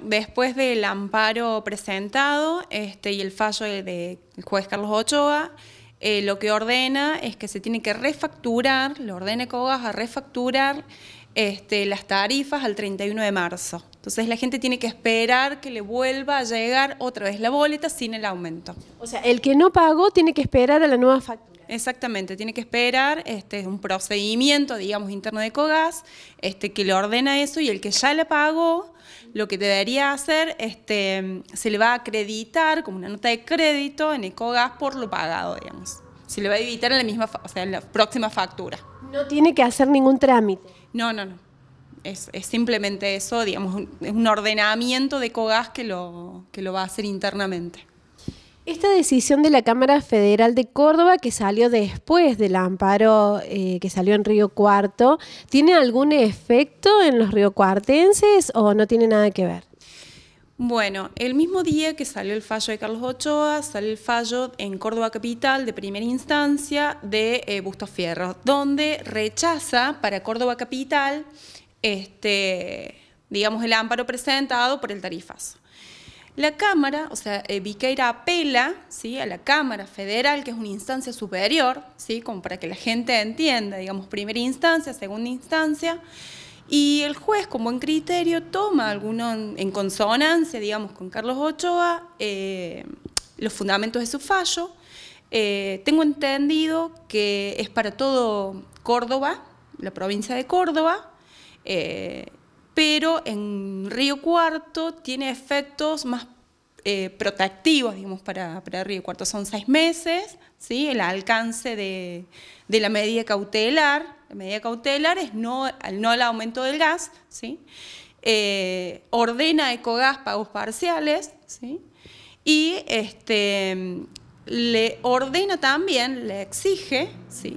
Después del amparo presentado este, y el fallo del juez Carlos Ochoa, eh, lo que ordena es que se tiene que refacturar, lo ordena Cogas a refacturar este, las tarifas al 31 de marzo. Entonces la gente tiene que esperar que le vuelva a llegar otra vez la boleta sin el aumento. O sea, el que no pagó tiene que esperar a la nueva factura exactamente, tiene que esperar, este es un procedimiento, digamos, interno de COGAS, este, que le ordena eso y el que ya le pagó, lo que debería hacer, este, se le va a acreditar como una nota de crédito en ECOGAS por lo pagado, digamos. Se le va a evitar en la misma, o sea, la próxima factura. No tiene que hacer ningún trámite. No, no, no. Es, es simplemente eso, digamos, es un ordenamiento de COGAS que lo, que lo va a hacer internamente. Esta decisión de la Cámara Federal de Córdoba, que salió después del amparo eh, que salió en Río Cuarto, ¿tiene algún efecto en los riocuartenses o no tiene nada que ver? Bueno, el mismo día que salió el fallo de Carlos Ochoa, salió el fallo en Córdoba Capital de primera instancia de eh, Bustos Fierro, donde rechaza para Córdoba Capital, este, digamos, el amparo presentado por el tarifazo. La Cámara, o sea, eh, Viqueira apela ¿sí? a la Cámara Federal, que es una instancia superior, ¿sí? como para que la gente entienda, digamos, primera instancia, segunda instancia, y el juez, con buen criterio, toma alguno en, consonancia, digamos, con Carlos Ochoa, eh, los fundamentos de su fallo. Eh, tengo entendido que es para todo Córdoba, la provincia de Córdoba, eh, pero en Río Cuarto tiene efectos más eh, protectivos, digamos, para, para, Río Cuarto. Son seis meses, ¿sí? El alcance de, la medida cautelar. La medida cautelar es no, no al aumento del gas, ¿sí? Eh, ordena Ecogas pagos parciales, ¿sí? Y este, le ordena también, le exige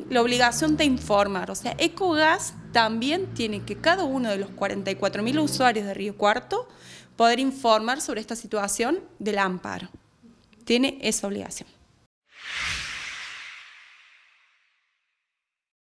la obligación de informar. O sea, Ecogas también tiene que cada uno de los 44.000 usuarios de Río Cuarto poder informar sobre esta situación del amparo. Tiene esa obligación.